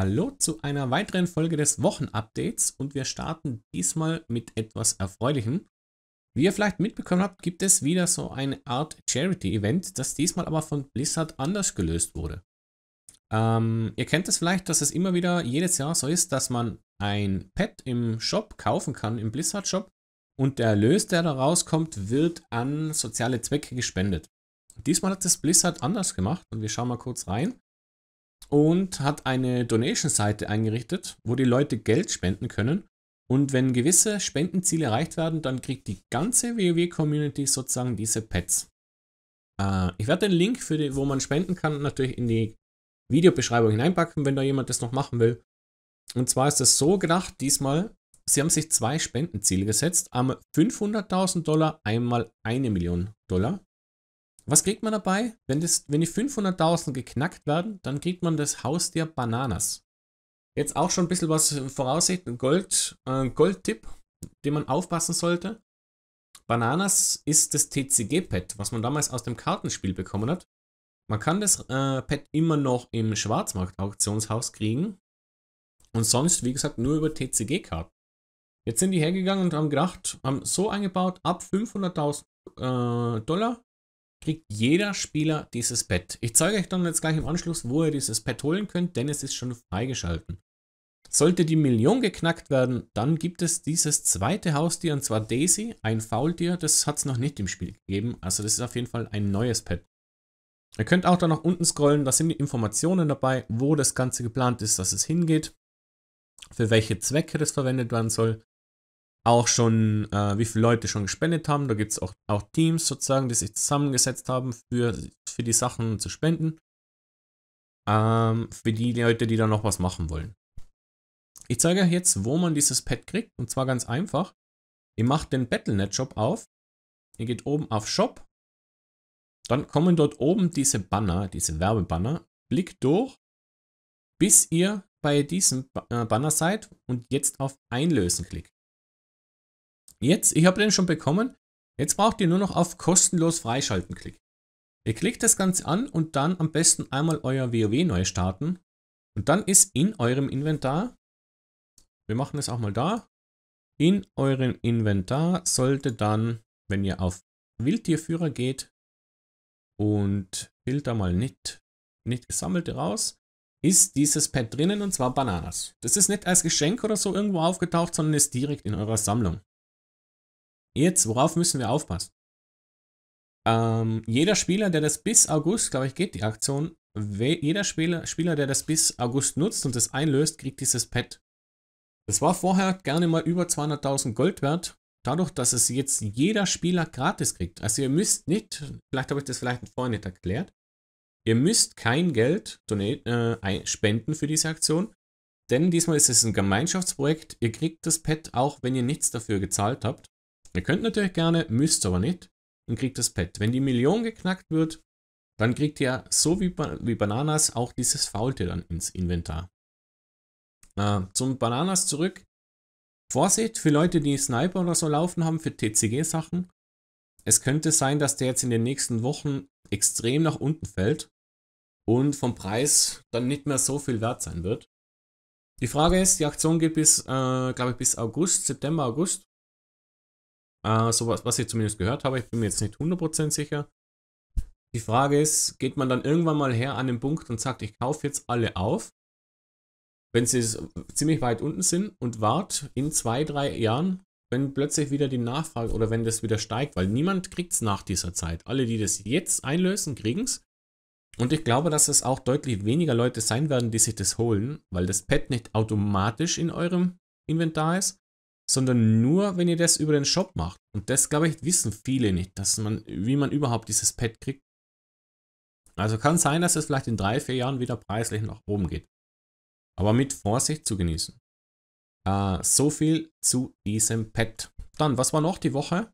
Hallo zu einer weiteren Folge des Wochenupdates und wir starten diesmal mit etwas Erfreulichem. Wie ihr vielleicht mitbekommen habt, gibt es wieder so eine Art Charity-Event, das diesmal aber von Blizzard anders gelöst wurde. Ähm, ihr kennt es das vielleicht, dass es immer wieder jedes Jahr so ist, dass man ein Pet im Shop kaufen kann, im Blizzard-Shop, und der Erlös, der da rauskommt, wird an soziale Zwecke gespendet. Diesmal hat es Blizzard anders gemacht und wir schauen mal kurz rein und hat eine Donation-Seite eingerichtet, wo die Leute Geld spenden können. Und wenn gewisse Spendenziele erreicht werden, dann kriegt die ganze WoW-Community sozusagen diese Pets. Äh, ich werde den Link, für die, wo man spenden kann, natürlich in die Videobeschreibung hineinpacken, wenn da jemand das noch machen will. Und zwar ist es so gedacht, diesmal, sie haben sich zwei Spendenziele gesetzt, einmal 500.000 Dollar, einmal eine Million Dollar. Was kriegt man dabei? Wenn, das, wenn die 500.000 geknackt werden, dann kriegt man das Haus der Bananas. Jetzt auch schon ein bisschen was voraussieht, ein Gold, äh, Goldtipp, den man aufpassen sollte. Bananas ist das TCG-Pad, was man damals aus dem Kartenspiel bekommen hat. Man kann das äh, Pad immer noch im Schwarzmarkt-Auktionshaus kriegen. Und sonst, wie gesagt, nur über TCG-Karten. Jetzt sind die hergegangen und haben gedacht, haben so eingebaut, ab 500.000 äh, Dollar kriegt jeder Spieler dieses Pad. Ich zeige euch dann jetzt gleich im Anschluss, wo ihr dieses Pad holen könnt, denn es ist schon freigeschalten. Sollte die Million geknackt werden, dann gibt es dieses zweite Haustier und zwar Daisy, ein Faultier, das hat es noch nicht im Spiel gegeben, also das ist auf jeden Fall ein neues Pad. Ihr könnt auch da nach unten scrollen, da sind die Informationen dabei, wo das Ganze geplant ist, dass es hingeht, für welche Zwecke das verwendet werden soll, auch schon, äh, wie viele Leute schon gespendet haben. Da gibt es auch, auch Teams sozusagen, die sich zusammengesetzt haben, für, für die Sachen zu spenden. Ähm, für die Leute, die da noch was machen wollen. Ich zeige euch jetzt, wo man dieses Pad kriegt. Und zwar ganz einfach. Ihr macht den Battlenet-Shop auf. Ihr geht oben auf Shop. Dann kommen dort oben diese Banner, diese Werbebanner. Blickt durch, bis ihr bei diesem äh, Banner seid und jetzt auf Einlösen klickt. Jetzt, ich habe den schon bekommen. Jetzt braucht ihr nur noch auf kostenlos freischalten klicken. Ihr klickt das Ganze an und dann am besten einmal euer WoW neu starten. Und dann ist in eurem Inventar, wir machen das auch mal da, in eurem Inventar sollte dann, wenn ihr auf Wildtierführer geht und Filter mal nicht, nicht gesammelte raus, ist dieses Pad drinnen und zwar Bananas. Das ist nicht als Geschenk oder so irgendwo aufgetaucht, sondern ist direkt in eurer Sammlung. Jetzt, worauf müssen wir aufpassen? Ähm, jeder Spieler, der das bis August, glaube ich, geht die Aktion, jeder Spieler, Spieler, der das bis August nutzt und das einlöst, kriegt dieses Pad. Das war vorher gerne mal über 200.000 Gold wert, dadurch, dass es jetzt jeder Spieler gratis kriegt. Also ihr müsst nicht, vielleicht habe ich das vielleicht vorher nicht erklärt, ihr müsst kein Geld äh, spenden für diese Aktion, denn diesmal ist es ein Gemeinschaftsprojekt. Ihr kriegt das Pad auch, wenn ihr nichts dafür gezahlt habt. Ihr könnt natürlich gerne, müsst aber nicht und kriegt das Pet. Wenn die Million geknackt wird, dann kriegt ihr so wie, ba wie Bananas auch dieses Faultier dann ins Inventar. Äh, zum Bananas zurück. Vorsicht für Leute, die Sniper oder so laufen haben, für TCG-Sachen. Es könnte sein, dass der jetzt in den nächsten Wochen extrem nach unten fällt und vom Preis dann nicht mehr so viel wert sein wird. Die Frage ist, die Aktion geht bis, äh, glaube ich, bis August, September, August. Äh, so was, was ich zumindest gehört habe, ich bin mir jetzt nicht 100% sicher. Die Frage ist, geht man dann irgendwann mal her an den Punkt und sagt, ich kaufe jetzt alle auf, wenn sie ziemlich weit unten sind und wart in zwei, drei Jahren, wenn plötzlich wieder die Nachfrage oder wenn das wieder steigt, weil niemand kriegt es nach dieser Zeit. Alle, die das jetzt einlösen, kriegen es. Und ich glaube, dass es auch deutlich weniger Leute sein werden, die sich das holen, weil das Pad nicht automatisch in eurem Inventar ist sondern nur, wenn ihr das über den Shop macht. Und das, glaube ich, wissen viele nicht, dass man, wie man überhaupt dieses Pad kriegt. Also kann sein, dass es vielleicht in drei, vier Jahren wieder preislich nach oben geht. Aber mit Vorsicht zu genießen. Äh, so viel zu diesem Pad. Dann, was war noch die Woche?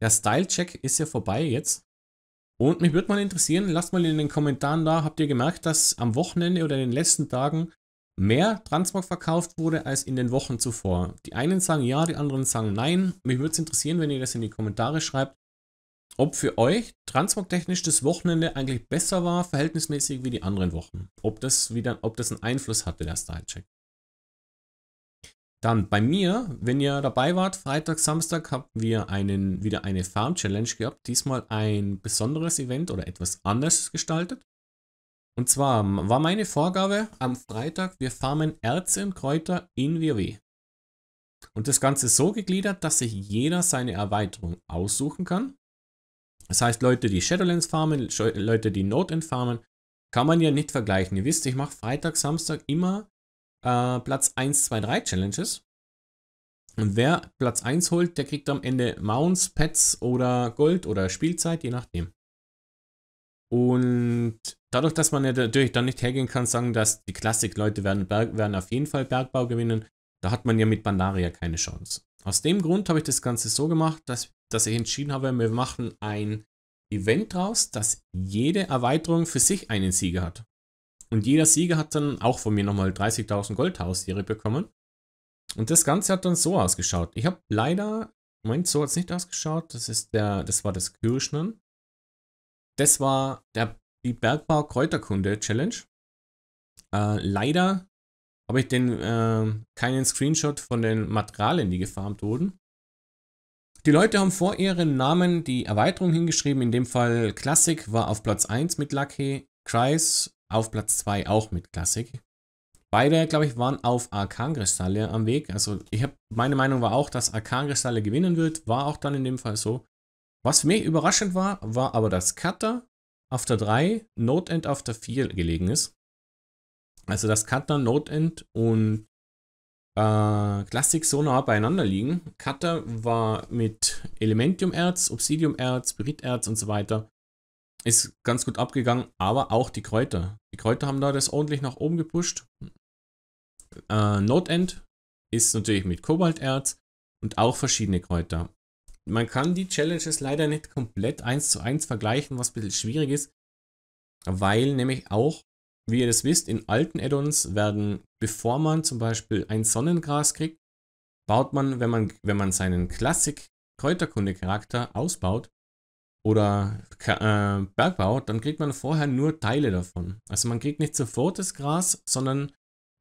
Der Style-Check ist ja vorbei jetzt. Und mich würde mal interessieren, lasst mal in den Kommentaren da, habt ihr gemerkt, dass am Wochenende oder in den letzten Tagen mehr Transmog verkauft wurde als in den Wochen zuvor. Die einen sagen ja, die anderen sagen nein. Mich würde es interessieren, wenn ihr das in die Kommentare schreibt, ob für euch transmog-technisch das Wochenende eigentlich besser war, verhältnismäßig wie die anderen Wochen. Ob das, wieder, ob das einen Einfluss hatte, der Style-Check. Dann bei mir, wenn ihr dabei wart, Freitag, Samstag haben wir einen, wieder eine Farm Challenge gehabt. Diesmal ein besonderes Event oder etwas anders gestaltet. Und zwar ähm, war meine Vorgabe am Freitag, wir farmen Erze und Kräuter in WoW. Und das Ganze so gegliedert, dass sich jeder seine Erweiterung aussuchen kann. Das heißt, Leute, die Shadowlands farmen, Leute, die Notend farmen, kann man ja nicht vergleichen. Ihr wisst, ich mache Freitag, Samstag immer äh, Platz 1, 2, 3 Challenges. Und wer Platz 1 holt, der kriegt am Ende Mounts, Pets oder Gold oder Spielzeit, je nachdem. Und dadurch, dass man ja natürlich dann nicht hergehen kann, sagen, dass die Klassik-Leute werden, werden auf jeden Fall Bergbau gewinnen, da hat man ja mit Bandaria keine Chance. Aus dem Grund habe ich das Ganze so gemacht, dass, dass ich entschieden habe, wir machen ein Event draus, dass jede Erweiterung für sich einen Sieger hat. Und jeder Sieger hat dann auch von mir nochmal 30.000 Goldhaustiere bekommen. Und das Ganze hat dann so ausgeschaut. Ich habe leider, Moment, so hat es nicht ausgeschaut. Das, ist der, das war das Kirschnen das war der, die Bergbau Kräuterkunde Challenge. Äh, leider habe ich den äh, keinen Screenshot von den Materialien, die gefarmt wurden. Die Leute haben vor ihren Namen die Erweiterung hingeschrieben. In dem Fall Classic war auf Platz 1 mit Lucky, Kreis auf Platz 2 auch mit Classic. Beide, glaube ich, waren auf Arkankristalle am Weg. Also ich habe meine Meinung war auch, dass Arkankristalle gewinnen wird. War auch dann in dem Fall so. Was mir überraschend war, war aber, dass Cutter auf der 3, Note End auf der 4 gelegen ist. Also dass Cutter, Note End und äh, Classic nah beieinander liegen. Cutter war mit Elementium Erz, Obsidium Erz, Spirit Erz und so weiter. Ist ganz gut abgegangen, aber auch die Kräuter. Die Kräuter haben da das ordentlich nach oben gepusht. Äh, Node End ist natürlich mit Kobalterz und auch verschiedene Kräuter man kann die Challenges leider nicht komplett eins zu eins vergleichen, was ein bisschen schwierig ist, weil nämlich auch, wie ihr das wisst, in alten Add-ons werden, bevor man zum Beispiel ein Sonnengras kriegt, baut man, wenn man, wenn man seinen Klassik-Kräuterkunde-Charakter ausbaut oder äh, Bergbau, dann kriegt man vorher nur Teile davon. Also man kriegt nicht sofort das Gras, sondern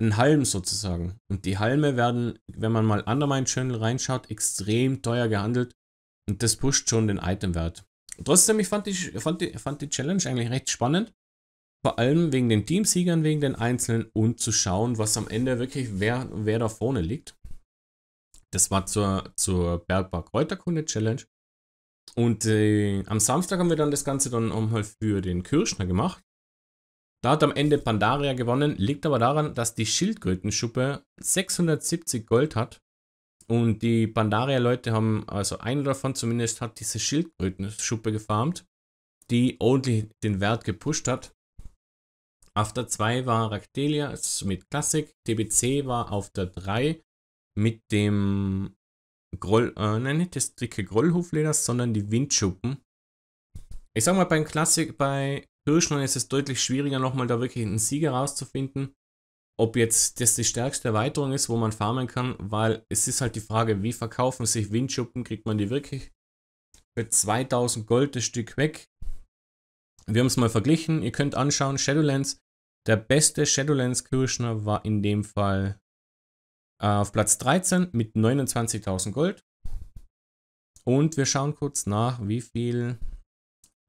einen Halm sozusagen. Und die Halme werden, wenn man mal Undermine Channel reinschaut, extrem teuer gehandelt und das pusht schon den Itemwert. Trotzdem, ich fand die, fand, die, fand die Challenge eigentlich recht spannend. Vor allem wegen den Teamsiegern, wegen den Einzelnen und zu schauen, was am Ende wirklich, wer, wer da vorne liegt. Das war zur, zur Bergbau Kräuterkunde Challenge. Und äh, am Samstag haben wir dann das Ganze dann nochmal für den Kirschner gemacht. Da hat am Ende Pandaria gewonnen, liegt aber daran, dass die Schildkrötenschuppe 670 Gold hat und die bandaria leute haben, also einer davon zumindest, hat diese Schildkrötenschuppe gefarmt, die ordentlich den Wert gepusht hat. After 2 war Ractelia mit Classic, DBC war auf der 3 mit dem Groll, äh, nein, nicht das dicke Grollhufleder, sondern die Windschuppen. Ich sag mal, beim Klassik, bei Hirschmann ist es deutlich schwieriger, nochmal da wirklich einen Sieger rauszufinden ob jetzt das die stärkste Erweiterung ist, wo man farmen kann, weil es ist halt die Frage, wie verkaufen sich Windschuppen, kriegt man die wirklich für 2000 Gold das Stück weg. Wir haben es mal verglichen, ihr könnt anschauen, Shadowlands, der beste Shadowlands Kirschner war in dem Fall äh, auf Platz 13 mit 29.000 Gold. Und wir schauen kurz nach, wie viel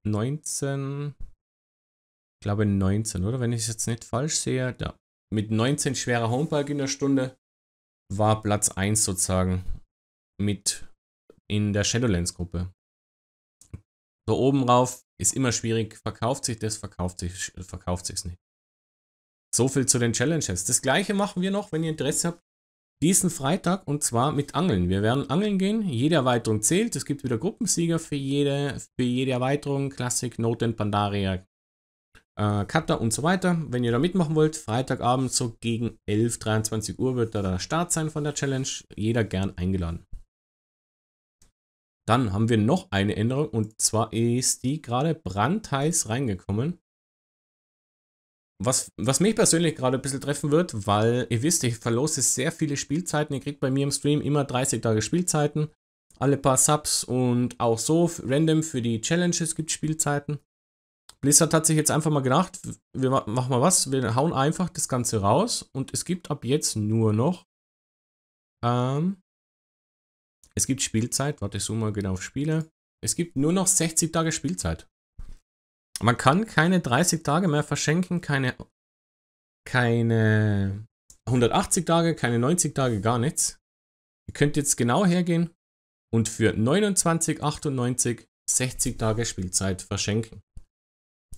19, ich glaube 19, oder? Wenn ich es jetzt nicht falsch sehe, ja, mit 19 schwerer Homepark in der Stunde war Platz 1 sozusagen mit in der Shadowlands-Gruppe. So oben rauf ist immer schwierig, verkauft sich das, verkauft sich verkauft sich's nicht. So viel zu den Challenges. Das gleiche machen wir noch, wenn ihr Interesse habt, diesen Freitag und zwar mit Angeln. Wir werden angeln gehen, jede Erweiterung zählt, es gibt wieder Gruppensieger für jede, für jede Erweiterung, Klassik, Noten, Pandaria, äh, Cutter und so weiter. Wenn ihr da mitmachen wollt, Freitagabend so gegen 11, 23 Uhr wird da der Start sein von der Challenge. Jeder gern eingeladen. Dann haben wir noch eine Änderung und zwar ist die gerade brandheiß reingekommen. Was, was mich persönlich gerade ein bisschen treffen wird, weil ihr wisst, ich verlose sehr viele Spielzeiten. Ihr kriegt bei mir im Stream immer 30 Tage Spielzeiten alle paar Subs und auch so random für die Challenges gibt es Spielzeiten. Blizzard hat sich jetzt einfach mal gedacht, wir machen mal was, wir hauen einfach das Ganze raus und es gibt ab jetzt nur noch ähm, es gibt Spielzeit, warte, ich suche mal genau auf Spiele. Es gibt nur noch 60 Tage Spielzeit. Man kann keine 30 Tage mehr verschenken, keine, keine 180 Tage, keine 90 Tage, gar nichts. Ihr könnt jetzt genau hergehen und für 29,98 60 Tage Spielzeit verschenken.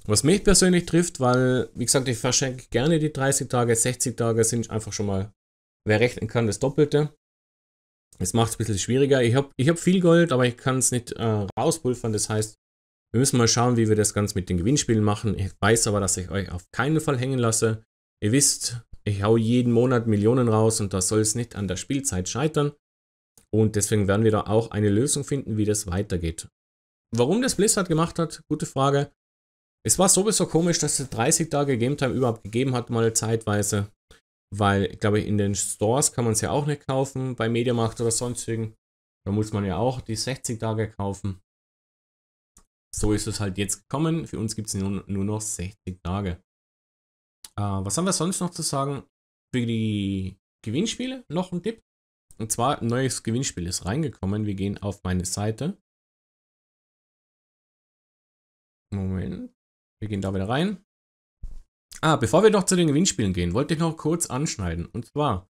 Was mich persönlich trifft, weil, wie gesagt, ich verschenke gerne die 30 Tage, 60 Tage sind einfach schon mal, wer rechnen kann, das Doppelte. Es macht es ein bisschen schwieriger. Ich habe ich hab viel Gold, aber ich kann es nicht äh, rauspulvern. Das heißt, wir müssen mal schauen, wie wir das Ganze mit den Gewinnspielen machen. Ich weiß aber, dass ich euch auf keinen Fall hängen lasse. Ihr wisst, ich hau jeden Monat Millionen raus und da soll es nicht an der Spielzeit scheitern. Und deswegen werden wir da auch eine Lösung finden, wie das weitergeht. Warum das Blizzard gemacht hat, gute Frage. Es war sowieso komisch, dass es 30 Tage Game Time überhaupt gegeben hat, mal zeitweise. Weil, ich glaube in den Stores kann man es ja auch nicht kaufen, bei Mediamarkt oder sonstigen. Da muss man ja auch die 60 Tage kaufen. So ist es halt jetzt gekommen. Für uns gibt es nur, nur, noch 60 Tage. Äh, was haben wir sonst noch zu sagen? Für die Gewinnspiele noch ein Tipp. Und zwar, ein neues Gewinnspiel ist reingekommen. Wir gehen auf meine Seite. Moment. Wir gehen da wieder rein. Ah, bevor wir noch zu den Gewinnspielen gehen, wollte ich noch kurz anschneiden. Und zwar,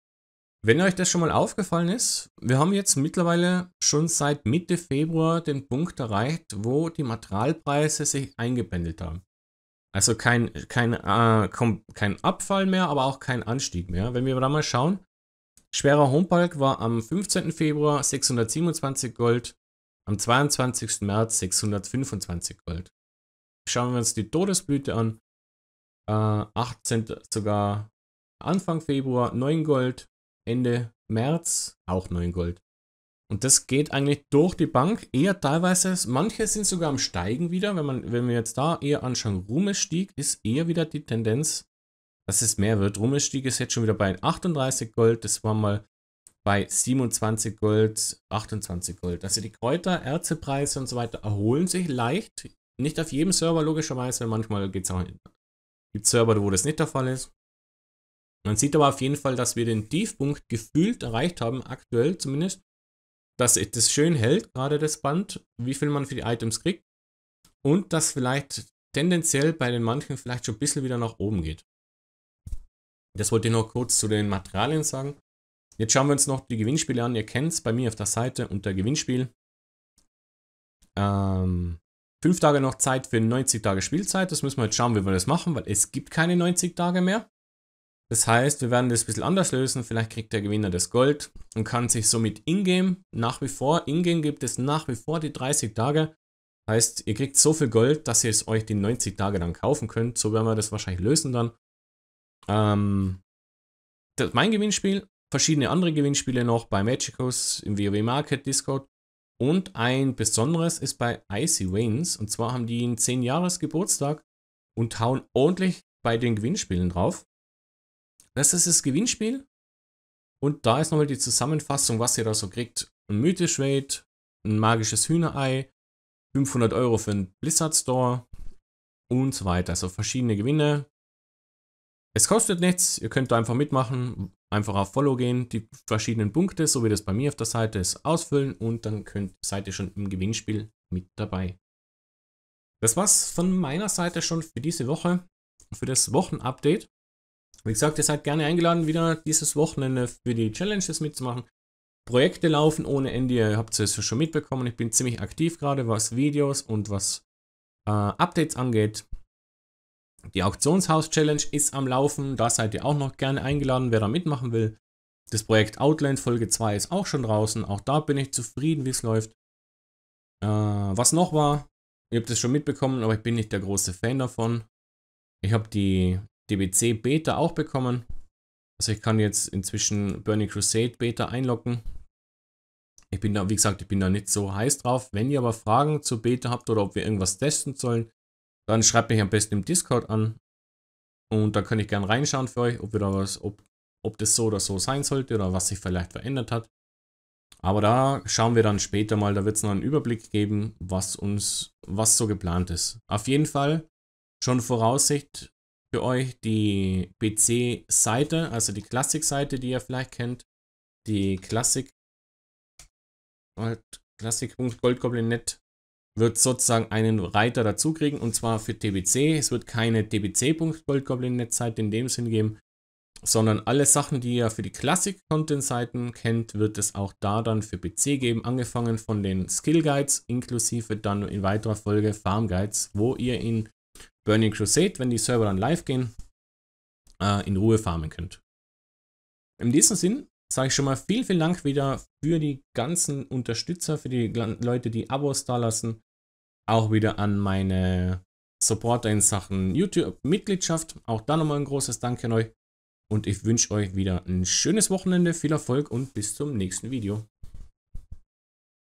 wenn euch das schon mal aufgefallen ist, wir haben jetzt mittlerweile schon seit Mitte Februar den Punkt erreicht, wo die Materialpreise sich eingependelt haben. Also kein, kein, äh, kein Abfall mehr, aber auch kein Anstieg mehr. Wenn wir da mal schauen, schwerer Homepalk war am 15. Februar 627 Gold, am 22. März 625 Gold. Schauen wir uns die Todesblüte an. Äh, 8 sogar Anfang Februar, 9 Gold, Ende März auch 9 Gold. Und das geht eigentlich durch die Bank, eher teilweise, manche sind sogar am Steigen wieder, wenn, man, wenn wir jetzt da eher anschauen, Rumes ist eher wieder die Tendenz, dass es mehr wird. Rumes ist jetzt schon wieder bei 38 Gold, das war mal bei 27 Gold, 28 Gold. Also die Kräuter, Erzepreise und so weiter erholen sich leicht. Nicht auf jedem Server, logischerweise. Manchmal gibt es Server, wo das nicht der Fall ist. Man sieht aber auf jeden Fall, dass wir den Tiefpunkt gefühlt erreicht haben, aktuell zumindest, dass das schön hält, gerade das Band, wie viel man für die Items kriegt und dass vielleicht tendenziell bei den manchen vielleicht schon ein bisschen wieder nach oben geht. Das wollte ich noch kurz zu den Materialien sagen. Jetzt schauen wir uns noch die Gewinnspiele an. Ihr kennt es bei mir auf der Seite unter Gewinnspiel. Ähm, Fünf Tage noch Zeit für 90 Tage Spielzeit. Das müssen wir jetzt schauen, wie wir das machen, weil es gibt keine 90 Tage mehr. Das heißt, wir werden das ein bisschen anders lösen. Vielleicht kriegt der Gewinner das Gold und kann sich somit ingame nach wie vor, Ingame gibt es nach wie vor die 30 Tage. Heißt, ihr kriegt so viel Gold, dass ihr es euch die 90 Tage dann kaufen könnt. So werden wir das wahrscheinlich lösen dann. Ähm, das, mein Gewinnspiel, verschiedene andere Gewinnspiele noch bei Magicos im WoW Market Discord. Und ein besonderes ist bei Icy Waynes. Und zwar haben die einen 10-Jahres-Geburtstag und hauen ordentlich bei den Gewinnspielen drauf. Das ist das Gewinnspiel. Und da ist nochmal die Zusammenfassung, was ihr da so kriegt. Ein mythisch Raid, ein magisches Hühnerei, 500 Euro für einen Blizzard Store und so weiter. Also verschiedene Gewinne. Es kostet nichts, ihr könnt da einfach mitmachen, einfach auf Follow gehen, die verschiedenen Punkte, so wie das bei mir auf der Seite ist, ausfüllen und dann könnt, seid ihr schon im Gewinnspiel mit dabei. Das war's von meiner Seite schon für diese Woche, für das Wochenupdate. Wie gesagt, ihr seid gerne eingeladen, wieder dieses Wochenende für die Challenges mitzumachen. Projekte laufen ohne Ende, ihr habt es schon mitbekommen. Ich bin ziemlich aktiv gerade, was Videos und was äh, Updates angeht. Die Auktionshaus-Challenge ist am Laufen, da seid ihr auch noch gerne eingeladen, wer da mitmachen will. Das Projekt Outland Folge 2 ist auch schon draußen, auch da bin ich zufrieden, wie es läuft. Äh, was noch war, ihr habt es schon mitbekommen, aber ich bin nicht der große Fan davon. Ich habe die DBC Beta auch bekommen. Also ich kann jetzt inzwischen Burning Crusade Beta einloggen. Ich bin da, wie gesagt, ich bin da nicht so heiß drauf. Wenn ihr aber Fragen zur Beta habt oder ob wir irgendwas testen sollen, dann schreibt mich am besten im Discord an. Und da kann ich gerne reinschauen für euch, ob wieder was, ob, ob das so oder so sein sollte oder was sich vielleicht verändert hat. Aber da schauen wir dann später mal, da wird es noch einen Überblick geben, was uns, was so geplant ist. Auf jeden Fall schon Voraussicht für euch die PC-Seite, also die Classic-Seite, die ihr vielleicht kennt. Die Classic, halt, classic.goldgoblin.net wird sozusagen einen Reiter dazukriegen und zwar für TBC. Es wird keine TBC.goldgoblin-Netzseite in dem Sinn geben, sondern alle Sachen, die ihr für die Classic-Content-Seiten kennt, wird es auch da dann für PC geben, angefangen von den Skill-Guides, inklusive dann in weiterer Folge Farm-Guides, wo ihr in Burning Crusade, wenn die Server dann live gehen, äh, in Ruhe farmen könnt. In diesem Sinn sage ich schon mal vielen, vielen Dank wieder für die ganzen Unterstützer, für die Leute, die Abos da lassen, auch wieder an meine Supporter in Sachen YouTube-Mitgliedschaft. Auch da nochmal ein großes Dank an euch. Und ich wünsche euch wieder ein schönes Wochenende, viel Erfolg und bis zum nächsten Video.